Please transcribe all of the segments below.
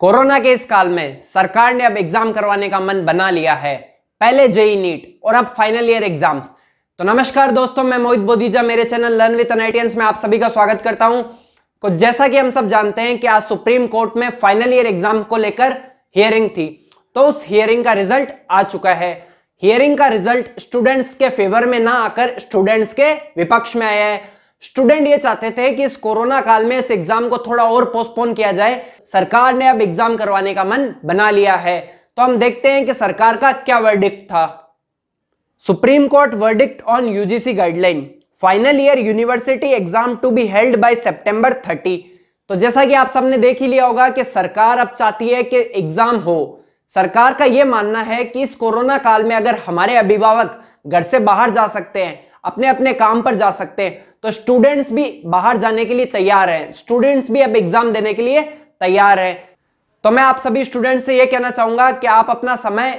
corona के इस काल में सरकार ने अब एग्जाम करवाने का मन बना लिया है पहले जेई नीट और अब फाइनल ईयर एग्जाम्स तो नमस्कार दोस्तों मैं मोहित बोधीजा मेरे चैनल लर्न विथ अनाइटियंस में आप सभी का स्वागत करता हूं तो जैसा कि हम सब जानते हैं कि आज सुप्रीम कोर्ट में फाइनल ईयर एग्जाम को लेकर हियरिंग थी तो उस हियरिंग का रिजल्ट आ चुका है हियरिंग का रिजल्ट स्टूडेंट्स के फेवर में ना आकर स्टूडेंट्स के विपक्ष में आया है स्टूडेंट ये चाहते थे कि इस कोरोना काल में इस एग्जाम को थोड़ा और पोस्टपोन किया जाए सरकार ने अब एग्जाम करवाने का मन बना लिया है तो हम देखते हैं कि सरकार का क्या वर्डिक्ट था supreme court verdict on UGC guideline final year university exam to be held by सितंबर 30 तो जैसा कि आप सबने देख ही लिया होगा कि सरकार अब चाहती है कि एग्जाम हो सरकार का यह मानना है कि इस कोरोना काल में अगर हमारे अभिभावक घर से बाहर जा सकते हैं अपने अपने काम पर जा सकते हैं तो स्टूडेंट्स भी बाहर जाने के लिए तैयार हैं स्टूडेंट्स भी अब एग्जाम देने के लिए तैयार हैं तो मैं आप सभी स्टूडेंट से यह कहना चाहूंगा कि आप अपना समय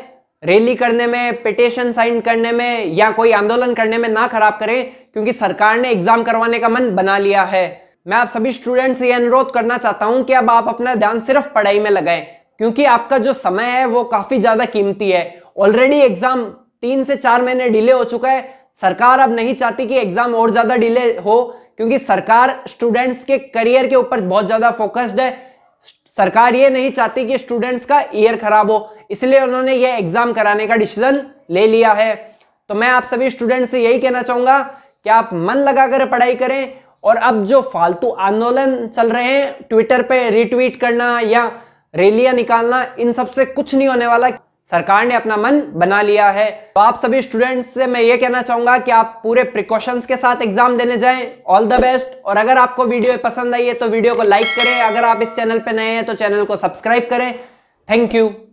रैली करने में पिटिशन साइन करने में या कोई आंदोलन करने में ना खराब करें क्योंकि सरकार ने एग्जाम करवाने का मन बना लिया है मैं आप सभी स्टूडेंट से यह अनुरोध करना चाहता हूं कि अब आप अपना ध्यान सिर्फ पढ़ाई में लगाएं क्योंकि आपका जो समय है वो काफी ज्यादा कीमती है ऑलरेडी एग्जाम तीन से चार महीने डिले हो चुका है सरकार अब नहीं चाहती कि एग्जाम और ज्यादा डिले हो क्योंकि सरकार स्टूडेंट्स के करियर के ऊपर बहुत ज्यादा फोकस्ड है सरकार ये नहीं चाहती कि स्टूडेंट्स का ईयर खराब हो इसलिए उन्होंने ये एग्जाम कराने का डिसीजन ले लिया है तो मैं आप सभी स्टूडेंट से यही कहना चाहूंगा कि आप मन लगाकर पढ़ाई करें और अब जो फालतू आंदोलन चल रहे हैं ट्विटर पे रिट्वीट करना या रैलियां निकालना इन सबसे कुछ नहीं होने वाला सरकार ने अपना मन बना लिया है तो आप सभी स्टूडेंट्स से मैं ये कहना चाहूंगा कि आप पूरे प्रिकॉशंस के साथ एग्जाम देने जाएं ऑल द बेस्ट और अगर आपको वीडियो पसंद आई है तो वीडियो को लाइक करें अगर आप इस चैनल पर नए हैं तो चैनल को सब्सक्राइब करें थैंक यू